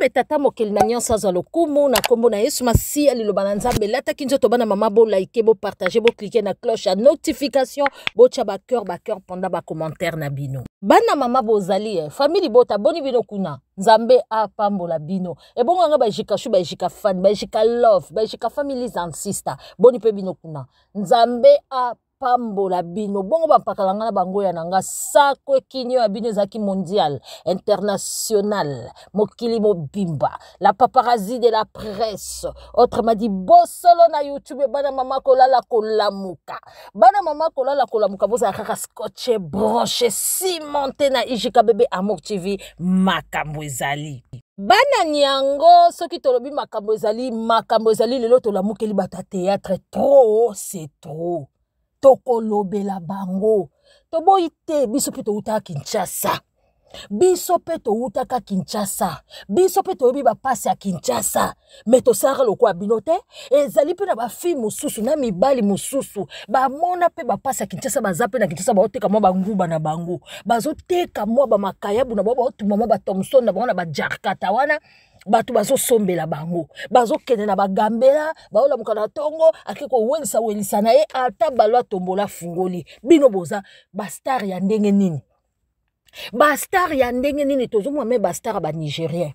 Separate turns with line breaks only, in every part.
nzambe tata mokeli na nyonso azwa na nkombo na yesu masiya liloba na nzambe elataki nzoto bana mama bo bo bolaike bo boklike na cloche ya notification cœur bacœur bacœur ba bacommentaire na bino bana mama bozali e eh, famili bota boni bino kuna nzambe la bino ebongo bajika jikashu bajika fan bajika love bajika jikafamily and sister boni mpe bino kuna nzambe a la bino bongo bapakalanga na bango ya nanga sakwe kinyo ya bino mondial international mokili bimba la paparazzi de la presse m'a dit bosolo na youtube bana mama kolala kolamuka bana mama kolala kolamuka bosa kaka scotche broche si na ijika bébé amour tv makambo Bana nyango yango soki tolobi makambo ezali makambo ezali lelo tolamukeli bato théâtre trop c'est trop tokolobela bango toboyi te biso mpe toutaka kinshasa biso mpe towutaka kinshasa biso mpe toyebi bapasi ya kinshasa me tosalaka lokwa bino te ezali mpe na bafille mosusu na mibali mosusu bamona mpe bapasi ya kinshasa baza mpe na kinshasa baoteka mwa banguba na bango bazoteka mwa bamakayabu na bango baotuma mwa bathomson na bango na bajarkata wana bato bazosombela bango bazokende na bagambela baolamuka na ntongo ake kowelisawelisa na ye ata balo atombola afungoli bino boza bastar ya ndenge nini bastar ya ndenge nini tozomona me bastar banigérien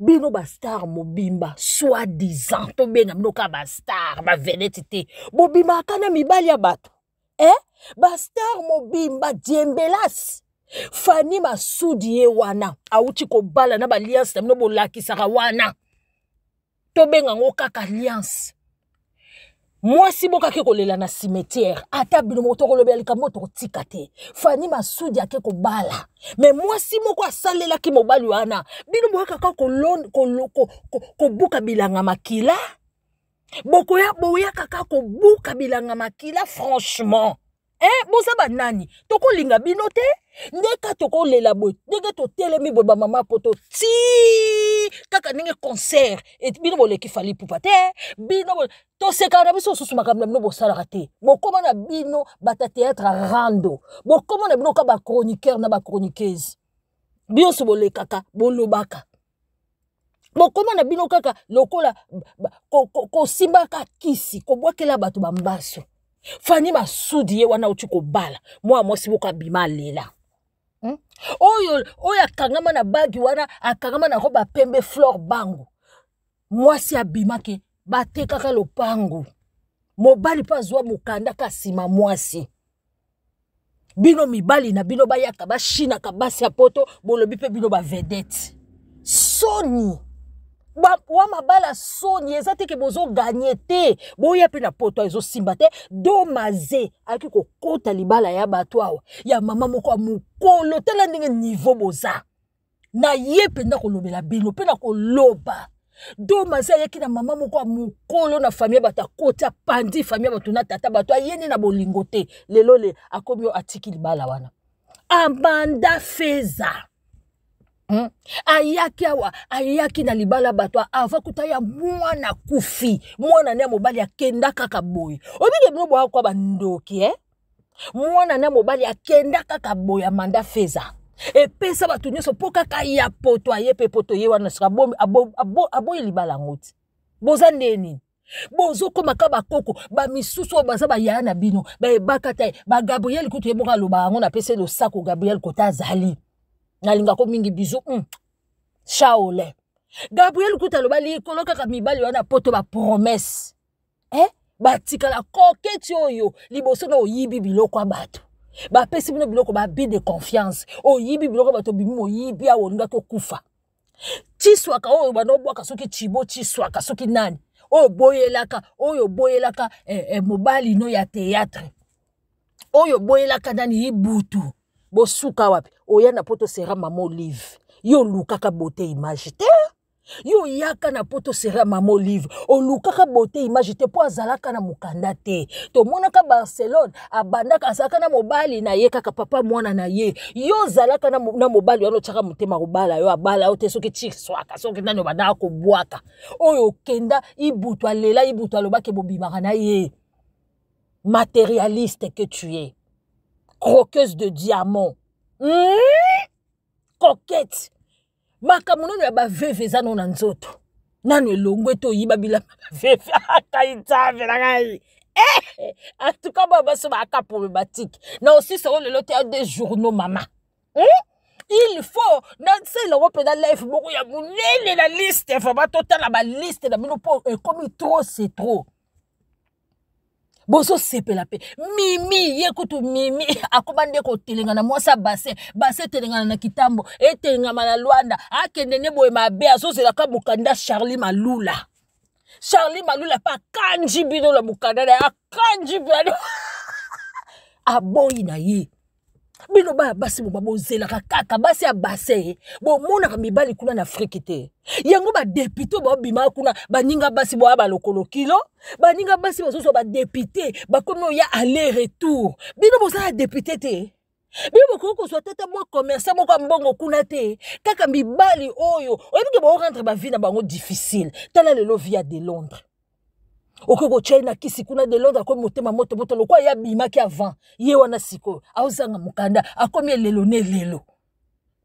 bino bastar mobimba soi disant tobenga bino kaka bastar bavelete te bobimaka na mibali ya bato eh? bastar mobimba diembelasi fani masudi ye wana awuti kobala na baalliance na bino bolakisaka wana tobengango kaka alliance mwasi bokaki kolela na cimetière ata bino moko tokolobela likambo tokotika te fani masudi ake kobala me mwasi moko asalelaki mobali wana bino boyakaka kobuka bilanga makila bokoya boya kaka kobuka bilanga makila franchement eh, boza banani tokolinga bino te ndeka tokolela boye ndenge totelemi boye bamama po totii kaka ndenge concert bino boleki fali pupa te bino tosekaka na biso mosusu makambo na bino bosalaka te bokóma na bino bata théâtre rando bokóma na bino ka bachroniqueur na bachroniqueuse binyonso bolekaka bolobaka bokóma na bino kaka lokola kosimbaka ko, ko kisi kobwakela bato bambaso fani masudi ye wana oti kobala mwana mwasi bokabima alela oyo oyo akangama na bagi wana akangama na robe apembe flor bango mwasi abimaki batekaka lopangu mobali mpo azwa mokandaka nsima mwasi bino mibali na bino bayaka bashinaka basi ya poto bolobi mpe bino bavedete soni wa mabala soni eza te ke bozoganye te boya mpe na poto ezosimba te do maze ayaki kokota libala ya bato awa ya mama moko ya mokolo tala ndenge niveau boza na ye mpenza kolobela bino mpe na koloba do maze ayaki na mama moko ya mokolo na fami ya bato akota pandi fami ya bato na tata bato ayeni na bolingo te lelo le akomi oyo atiki libala wana abanda feza Hmm? ayaki awa ayaki na libala bato ava kuta ya mwana akufi mwana ne ya mobali akenda kaka boye obike bino boya kwa bandoki eh? mwana ne ya mobali akenda kaka boye amanda feza epesa bato nyonso mpo kaka ya poto aye mpe poto ye wana sika aboyi abo, abo, abo libala yango ti boza ndeni bozokóma ka bakoko bamisusu oyo baza bayaya na bino bayebaka te bagabriel kutu ye moko aloba yango na pesa losako gabriel kota azali nalingako mingi bizu mm. shaole gabriel kuta aloba likolo kaka mibali wana po to bapromese eh? batikala koketi oyo liboso na oyibi biloko ya bato bapesi bino biloko babi de confiance oyibi biloko bato bimimi oyibi awa olingaki okufa tiswaka oyo bana obwaka soki cibo tiswaka soki nani oyo boyelaka oyo boyelaka eh, eh, mobali no ya théâtre oyo boyelaka nani ye butu bosuka wapi oyana poto sera mamo olive yo lukaka bote image yo yaka na sera maman livre. O lukaka bote image te po azalaka na To te to barcelone abandaka azalaka na mobali na ye kaka papa mwana na ye yo zalaka na mobali wana otyaka yo abala ote te soki tiswaka soki nani obandaka kobwaka oyo kenda ibutu alela ibutu alobaki bobimaka na ye matérialiste que tu es Croqueuse de diamants. Mm? Coquette. makamuno na bavevi eza no na nzoto nano elongo etoyiba bilamba bavevi akai nzambe na ngai eh! antuka boyo baso baaka problématique na osisango le te ade journaux hein, il faut naselango la life moko ya monene la liste vraimen totala la na bino mpo ekomi eh, trop c'est trop bozosepela mpe mimi ye kutu mimi akoba nde kotelenga na mwasi base base etelengana na kitambo etelengama na lwanda akende nde boye mabe azozela ka mokanda charli malula charli malula mpe akanji bino na mokanda na ye akanji bino aboyi na ye bino baya basi boba bozelaka kaka basi ya base bomonaka mibali kuna na afriki te yango badepute baobimaka kuna baninga basi boya balokolo kilo baninga basi bazozwa badepute bakomi oya aller retour bino bozala ya depute te bino bokoki kozwa tata mwa commerçant moko ya mbongo kuna te kaka mibali oyo oyebike baorendre bavie na bango difficile tala lelo vi ya de londres okoki kotyai na kisi kuna de londre akomi motema motomoto lokwa ye abimaki avant ye wana sikoyo aozanga mokanda akomi elelo na elelo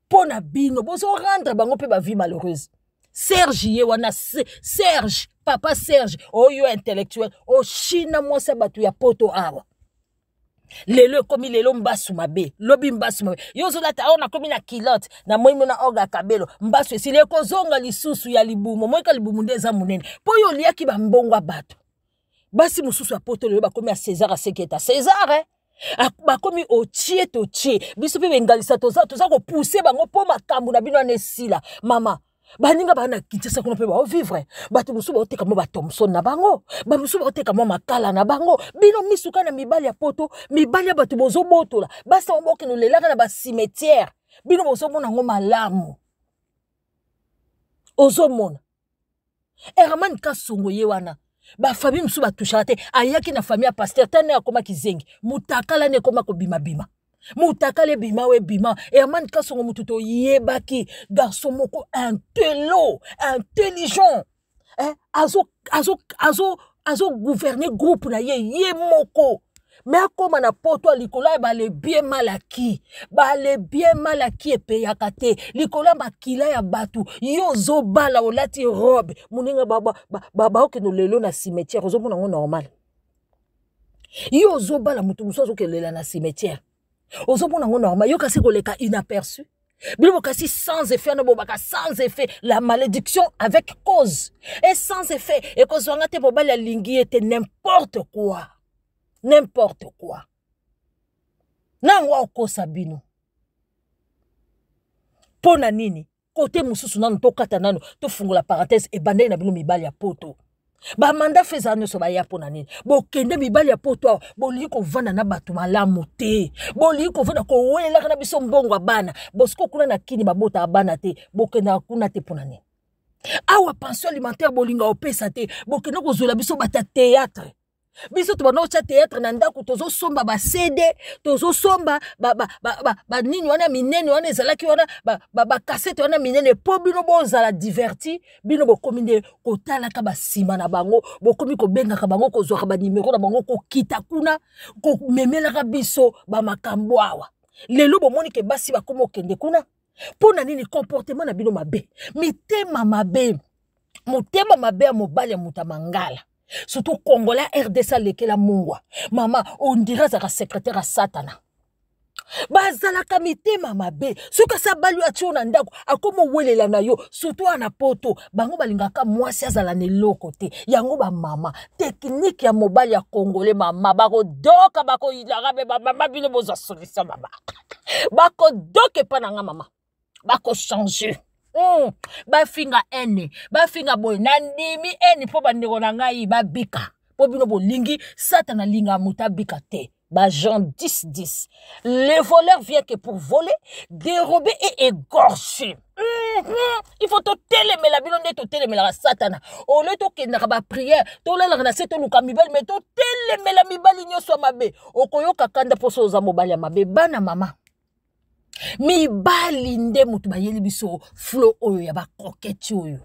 mpo na bino bozorendre bango mpe bavie malheureuse serge ye wana serge papa serge oyo oh intellectuel oshina oh mwasi ya bato ya poto awa lelo ekomi lelo mbasu mabe lobi mbasu mabe yo ozolata awa nakomi na kilote na moyimo na orga ya kabelo mbasu esili ekozonga lisusu ya libumu moyika libumu nde eza monene mpo oyo oliaki bambongo ya bato basi mosusu apôtole oyo bakomi ya césar aseketa césar eh? bakomi otie totie biso mpe bengalisa toza, toza kopuse bango mpo makambo na bino wana esila mama baninga baa na kinshasa kuna mpe baovivre bato mosusu baoteka mwa bathomson na bango bamosusu baoteka mwa makala na bango bino misuka na mibali ya poto mibali ya bato bozobotola basi bango bokende olelaka na basimetiere bino bozomona yango malamu ozomona erman kasongo ye wana bafamille mosusu batushaka te ayaki na famille ya paster tane akomaki zengi mutakala ne ekoma kobimabima mutakala ebima we ebima eyamani kasongo motu toyebaki garso moko intelo intelligent eh? azogouverne azo, azo, azo groupe na ye ye moko me mal bien mal à qui Elle malaki bien malaki à te likola ya kila ya battu. yo ozobala olati robe lelo na cimetière ozomona yango normal yo bah moto mosusu azokelela na cimetière ozomona yango normal yo kasi koleka inaperçu Ils sans effet bobaka sans effet la malédiction avec cause Et sans effet ekozwanga te la alingi n'importe quoi n'importe quoi nango akokosa bino mpo na nini kote mosusu nanu tokata nanu tofungola parenthese ebandeli na bino mibali ya poto bamanda fe ezala nyonso baya mpo na nini bokende mibali ya poto awa bolingi kovanda na bato malamu te bolingi kovanda kowelelaka na biso mbongo ya bana bosiko kuna na kini babotaka bana te bokendaka kuna te mpo na nini awa pension alimentaire bolinga opesa te bokende kozwela biso bato ya teatre biso tobanda kotya teatre na ndako tozosomba basede tozosomba banini wana minene wana ezalaki wana bakasete wana minene mpo bino bozala diverti bino bokomi nde kotalaka basima na bango bokomi kobengaka bango kozwaka banimero na bango kokita kuna komemelaka biso bamakambo awa lelo bomoni ke basi bakomi okende kuna mpo na nini comportement na bino mabe mitema mabe motema mabe ya mobali ya moto ya mangala surtout kongola rdc alekela mungwa mama ondire azalaka sekretare ya satana bazalaka mitema mabe soki asa bali atie yo na ndako akoma owelela na yo surtout wana poto bango balingaka mwasi azala na eloko te yango bamama teknike ya mobali ya kongole mama bakodoka bakoyilaka mpe bamama bino bozwa solution mama bakodoka epa na nga mama bakochange mm. voleurs ene finga boy. ene ngai bika. bino lingi, satana linga muta bika te jan 10 10 le voleur vient que pour voler dérober et égorger mm-hmm. il faut totelemela te nde totelemelaka satana au lieu tokendaka prier tolalaka na se toluka mabe kanda bana mama mibali nde moto bayeli biso flo oyo ya bakoketi oyo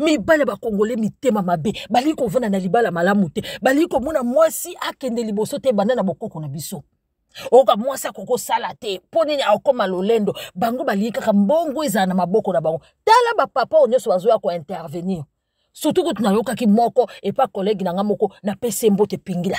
mibale bakongole mitema mabe balii kovanda na libala malamu te balii komona mwasi akende liboso te ebanda na bokoko na biso oyoka mwasi akokosala te mpo nini akokoma lolendo bango balii kaka mbongo ezala na maboko na bango tala bapapa oyo nyonso bazoya kointervenir surtout kutu nayokaki moko epa kolege na nga moko napesa mbote pingila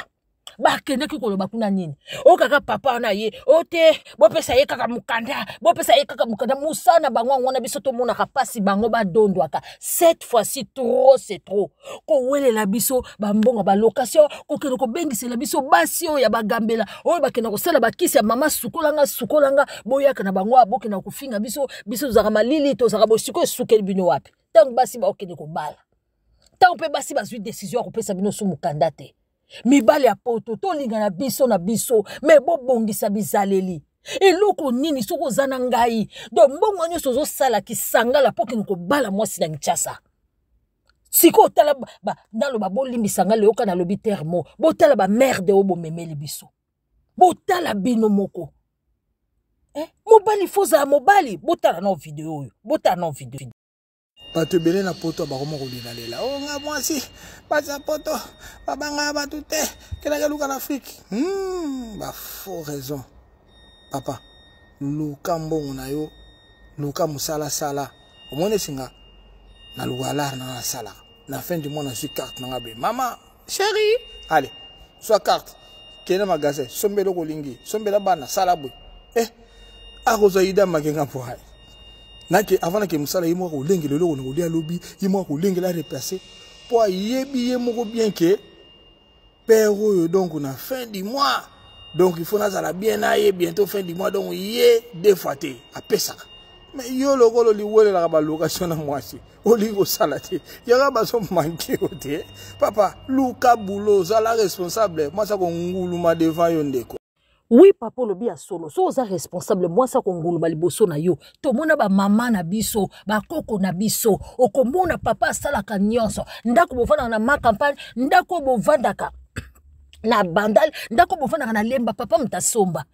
bakendaki koloba kuna nini oyo kaka papa wana ye o te bopesa ye kaka mokanda bopesa ye kaka mokanda mosala na bango yango wana biso tomonaka mpasi bango badondwaka cette fois-ci trop c'est trop kowelela biso bambongo balokation kokende kobengisela biso basi oyo ya bagambela oyo bakenda kosala bakisi ya mama sukolanga sukolanga boyaka na bango abokenda kofinga biso biso tozaka malili tozaka bosikoyo esukeli bino wapi ntango basi baokende kobala ntango mpe basi bazwi desizio ya kopesa bino so mokanda te mibali ya poto tolinga na biso na biso me bobongisa bizaleli eloko nini soki oza na ngai do mbongo nyonso ozosala kisangala mpo kini kobala mwasi na kinshasa sikoyo otala naloba bolimbisanga leyoka nalobi termo botala bamerde oyo bomemeli biso botala bino moko eh? mobali fozala mobali botala na video
oyo botala na video bato ebele na poto bakoma kolela lela onga oh, mwasi basi ya poto babangaka bato te kendaka luka na afrike hmm, bafaux raison papa luka mbongo na yo luka mosalasala omoni esinga naluka alare nanga nasalaka na fin du mois nazwi carte nanga boye mama sheri ale zwa carte kende magasin sombela okolingi sombela bana sala boye e eh, akozwa ida makenga mpoaye nake avant nake mosala ye moko akolengela eloko na kolia alobi ye moko akolengela replace mpo ayebi ye moko bien ke père oyo donc na fin du mois donc il faut nazala bien na ye bientôt fin du mois donc ye deux fois te apesaka mais yo lokola oliwelelaka balokation na mwasi olingi kosala te yaka bazomanke yo te papa luka bulo ozala responsable mwasi akonguluma devant yo ndeko
wi papa olobi ya solo so oza responsable mwasi akonguluma liboso na yo tomona bamama na biso bakoko na biso okomona papa asalaka nyonso ndako bovandaka na makampagne ndako bovandaka na bandal ndako bofandaka na lemba papa moto asomba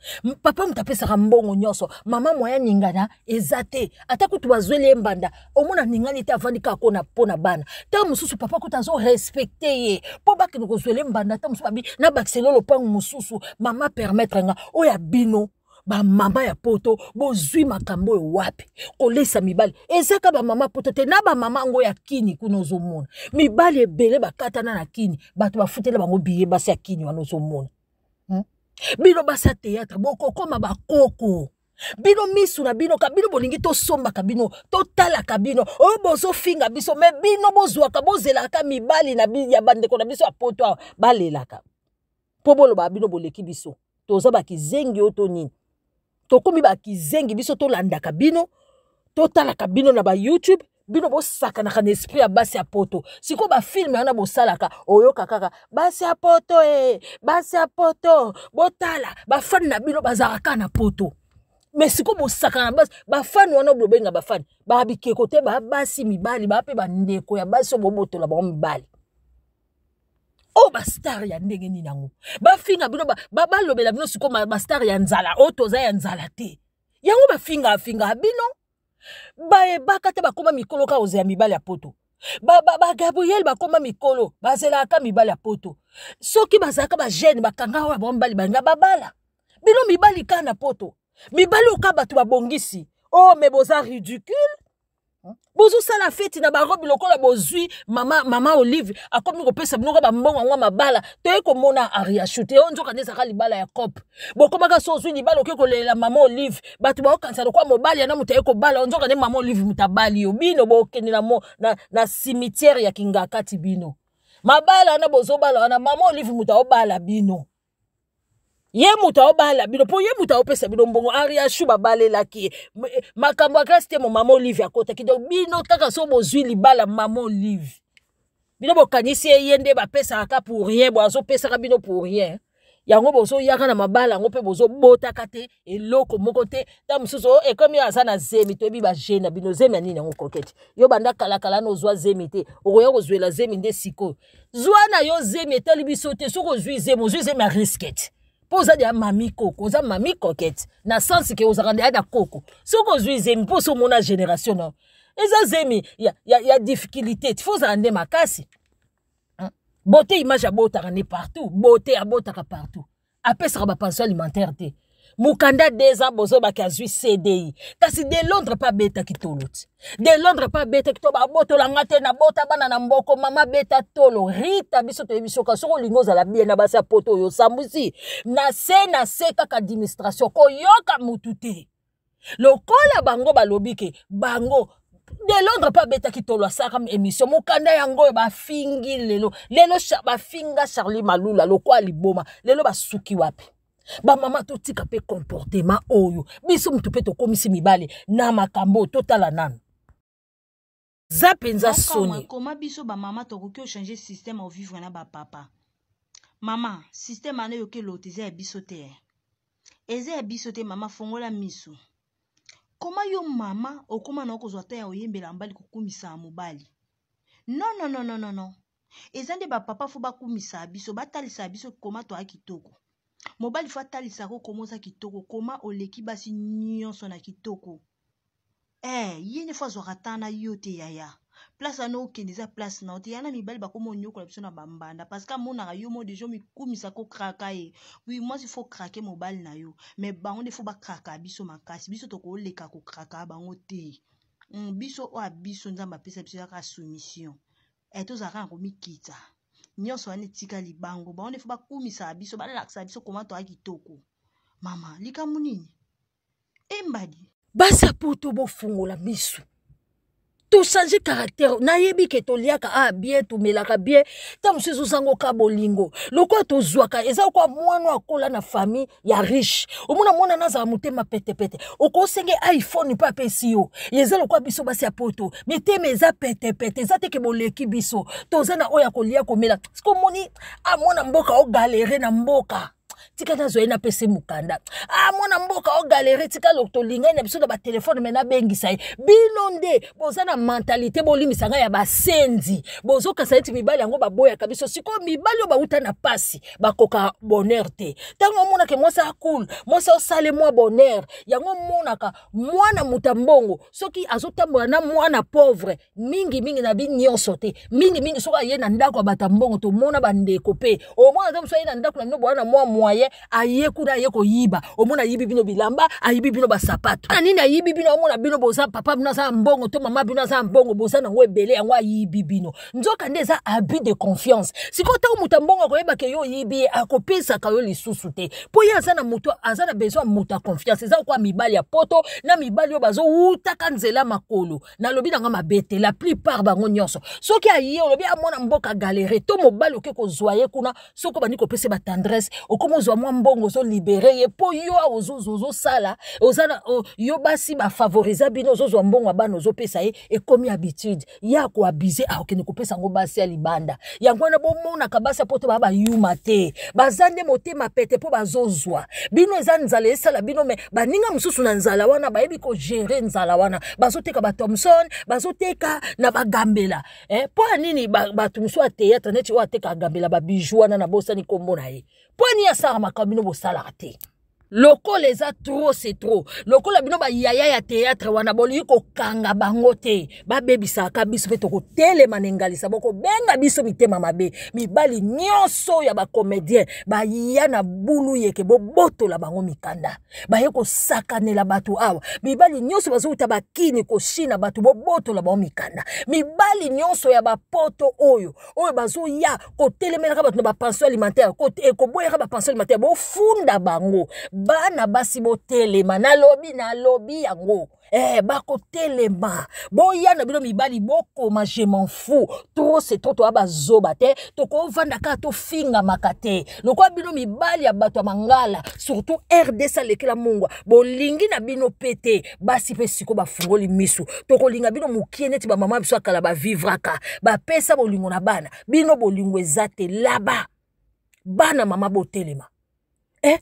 papa moto apesaka mbongo nyonso mama moya ningana eza te ata kutu bazweli ye mbanda omona ningani te avandi kaka kona mpo na bana ntango mosusu papa kutu azorespecte ye mpo bakende kozwela ye mbanda ntango mosusu babi na bakiselelo mpango mosusu mama permettre nga oyo ya bino bamama ya poto bozwi makambo oyo wapi kolesa mibali ezaka bamama poto te na bamama yango ya kini kuna ozomona mibali ebele bakatana na kini bato bafutela bango biye basi ya kini wana ozomona hmm? bino basi ya teatre bokokoma bakoko bino misu na bino ka bino bolingi tosombaka bino totalaka bino oyo oh, bozofinga biso me bino bozwaka bozelaka mibali na ya bandeko na biso ya poto awa balelaka mpo boloba bino boleki biso toza bakizengi oyo to nini tokómi bakizengi biso tolandaka bino totalaka bino na bayoutube bino bosakanaka na esprit ya basi ya poto sikoyo bafilme wana bosalaka oyoka kaka basi ya poto e basi ya poto botala bafani na bino bazalaka kaka na poto me sikoyo bosakana na basi bafani wana bobenga bafani babikeko te babasi mibali baa mpe bandeko ya basi oyo bobotola bango mibali ba oyo oh, bastar ya ndenge nini yango bafinga bino balobela bino sikoyo bastar ya nzala oyo oh, toza ya nzala te yango bafingafingaa bino bayebaka te bakóma mikolo ka ozela mibale ya poto bagabriel ba, ba bakóma mikolo bazelaka mibale ya poto soki bazalaka bagene bakanga oyo bao mibali balinga babala bino mibali kaa na poto mibali oka bato babongisi o oh, me boza ridicule bozosala feti na barobi lokola bozwi mama, mama olive akomi kopesa binoko bambongo yango mabala toye komona ariashu te oyo nzoka nde ezaka libala ya cope bokomaka so ozwi libala okoki kolelela mama olive bato baokanisa lokola mobali yana moto aye kobala oyo nzoka nde mama olive moto abali yo bino bokende na, na, na simitiere ya kingakati bino mabala wana bozobala wana mama olive moto aobala bino ye moto aobala bino mpo ye moto aopesa bino mbongo ariashu babalelaki ye eh, makambo ya grâce te mo mama olive akotaki donc bino kaka so bozwi libala mama olive bino bokanisi ye ye nde bapesaka ka pour rien bo azopesaka bino pour rien yango bozoyaka na mabala yango mpe bozobotaka te eloko moko te ta mosusu o oh, ekomi oyo aza na zemi toyebi bagene na bino zemi ya nini yango kokete yo banda kalakala wana ozwa zemi te okoya kozwela zemi nde sikoyo zwa na yo zemi etali biso te soki ozwi zemi ozwi zemi ya riske te mpo oza deya mami koko oza mami kokete na sansi ke ozalaka deya na koko soki ozwi zemi mpo so omona génération na eza zemi ya, ya, ya difficulté tifo ozala nde makasi beauté image abotaka nde partout beauté abotaka partout apesaka bapension alimentaire te mokanda de eza bozobaki azwi cdi kasi de londre mpe abetaki tolo ti de londre mpe abetaki to babotolanga te nabota bana na mboko mama beta tolo rita biso toyebi soka soki olingi ozala bie na basi ya poto oyo osambwisi na se na se kaka administration koyoka motu te lokola bango balobi ke bango de londre mpe abetaki tolo asalaka émission mokanda yango oyo bafingi lelo lelo bafinga charlie malula lokwa liboma lelo basuki wapi bamama totika mpe comportema oyo biso mutu mpe tokomisi mibale na makambo totala nanu za mpenza soni
koma biso bamama tokoki ochange systeme ovivre na bapapa mama systeme ana eyoki elota eza ya biso te eza ya biso te mama fongola miso koma yo mama okóma na okozwa ta ya oyembela mbali kokumisa ya mobali nononononono eza nde bapapa fo bakumisa biso batalisa biso koma toya kitoko mobali fo atalisaka okoma oza kitoko koma oleki basi nyonso na kitoko eh, ye ne fo azwaka ntan na yo te yaya place wana okende eza place na yo te ya na mibali bakoma onyokola biso na bambanda parceke amonaka yo mo deja omikumisaka okraka ye wi mwasi fo krake mobali na yo me bango nde fo bakraka biso makasi biso tokoleka kokraka bango te mm, biso oyo biso nzambe apesa biso kaka soumission e tozalaka yango mikita nyonso wana etikali bango bango nefo bakumisa biso balalakisa biso koma toya kitoko mama likambo nini embali
basa poto bofungola miso tosange caractere nayebi ke toliaka ah bien tomelaka bie ta mosusu ozanga oka bolingo lokola tozwaka eza lokola mwana akola na fami ya riche omona mwana nazala motema petepete okosenge ah, iphone mpe apesi yo eza lokola biso basi ya poto mitema eza petepete eza teke boleki biso toza na oyo akolia komela siko omoni amwana mboka ogalere na mboka tika nazwa ye napesa mokanda ah mwana mboka ogalere tika tolingai na biso na batelefone me nabengisa ye bino nde boza na mentalité bolimbisa ngai ya basenzi bozokasa neti mibali yango baboyaka biso sikoyo mibali oyo bauta na pasi bakoka bonheur te ntango omonaka mwasi akul mwasi osale mwa bonheur yango omonaka mwana moto mbongo soki azotambola na mwana pauvre mingimingi na binyonso te mingimingi soki aye na ndako ya bato mbongo tomona bandeko mpe omwana ta mosu aye na ndako na bino boya na mwa mwa mwa ye aye kuna aye koyiba omona ayibi bino bilamba ayibi bino basapato na nini ayibi bino omona bino boza papa bino aza mbongo to mama bino aza mbongo boza nango ebele yango ayibi bino nzoka nde eza abus de confiance sikoyo ntango moto ambongo akoyebaka yo oyibi ye akopesaka yo lisusu te mpo ye aza na moto aza na besoin moto ya confiance eza kwa mibali ya poto na mibali oyo bazowutaka nzela makolo nalobi nanga mabe te la plupart bango nyonso soki aye olobi amwana mboka galere to mobali oke kozwa ye kuna soki obandi kopesa batendresse okomi ozwa mwa mbongo ozolibere ye mpo yo awa ozozosala yo basi bafavoriza bino ozozwa mbongo ya bana ozopesa ye ekomi habitude ye akoabize akokende ah, kopesa yango basi ya libanda yango wana bomonaka basi mpo to baa bayuma te baza nde motema pete mpo bazozwa bino eza nzala esala bino me baninga mosusu na nzala wana bayebi kogere nzala wana bazoteka bathompson bazoteka na bagambela eh, mpo ya nini bato mosusu ateatre neti oyo ateka agambela babiju wana na bosani nkombo na ye Quoi, ni à ça, on m'a comme nous, vous salartez a trop c'est trop. Loco la bino yaya ya théâtre wana bolingi kokanga bango te babebisaka biso mpe tokotelema sa saboko benga biso mama mabe Mi nyonso nyoso ya bacomédien Ba na bulu yeke la bango mikanda sakane la batu awa bali nyonso bazouta bakini koshina boto la bango mikanda bali nyonso ya poto oyo oyo bazoya kotelemelaka batu na bapension alimentaire ba bapension alimentaire funda bango bana basi botelema nalobi nalobi yango Eh, bakotelema boya na bino mibali bokoma je m'en fou tro se tro toya bazoba te tokovanda kaka tofingamaka te lokola bino mibali ya bato ya mangala surtout rds alekela mungwa bolingi na bino mpe te basi mpe siko bafungoli misu tokolinga bino mokie neti bamama biso akala bavivraka bapesa bolingo na bana bino bolingo eza te laba bana mama botelema Eh,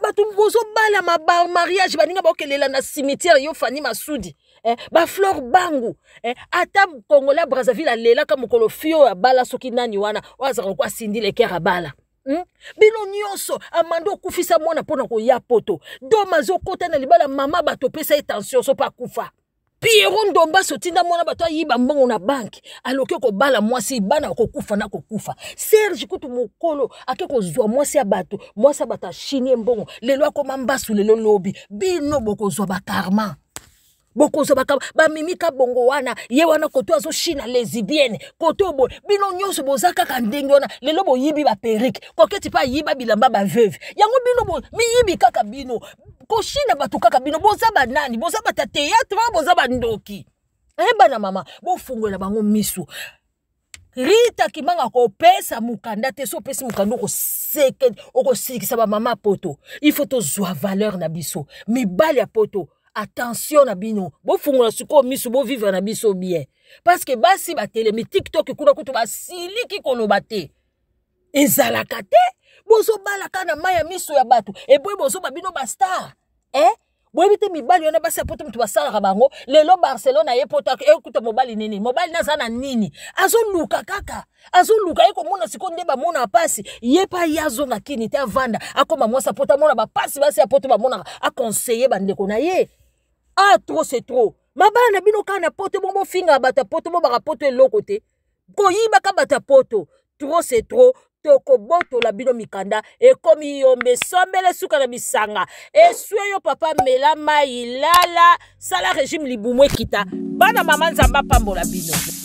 bato bozobalama bamariage baninga baokelela na cimetière yo fani masudi eh, baflore bangu eh, ata kongola brazaville alelaka mokolo fio abala soki nani wana oyo azalaka ko asindi leker abala Hmm? bino nyonso amanda okufisa mwana mpo na koya poto dom azokɔta na libala mama bato opesa ye tension so mpo akufa piero ndombaso otinda mwana bato ayiba mbongo na banke aloki kobala mwasi bana kokufa na kokufa serge kutu mokolo ake kozwa mwasi ya bato mwasi ya bato ashini ye mbongo lelo akoma mbasu lelo lobi bino bokozwa bakarma bokozwa bakama bamimika bongo wana ye wana koto azoshina lesibienne koto boye bino nyonso boza kaka ndenge wana lelo boyibi baperike koketi mpe ayiba bilamba baveuve yango bino boye miyibi kaka bino bokoshina bato kaka bino boza banani boza batateatre boza bandoki eyebana eh, mama bofungolela bango miso rita kimanga kopesa mokanda te so opesi mokanda okosikisa bamama poto ifo tozwa valeur na biso mibale ya poto attention na bino bofungola sikoyo miso bovivre na biso bien parceke basi batelemi tiktok kuna kutu basiliki koloba te ezalaka te bozobala kaka na mai ya miso ya bato eboyi bozoba bino bastar eh? boyebi te mibali wana basi apota moto basalaka bango lelo barcelone aye pota ekuta mobali nini mobali naza na nini azoluka kaka azoluka ye komona sikoyo nde bamona mpasi ye mpa ye azonga kini te avanda akoma mwasi apota amona bapasi basi apota bamonaka akonseye bandeko na ye a ah, tro se tro mabala na bino kaka na poto bongo bofingaka bato ya poto bobaka poto eloko te koyibaka bato ya poto tro se tro tokobotola bino mikanda ekomi yombe sombele suka na bisanga eswe yo papa mela mai lala sala régime libumu ekita
bana mama nzambe apambola bino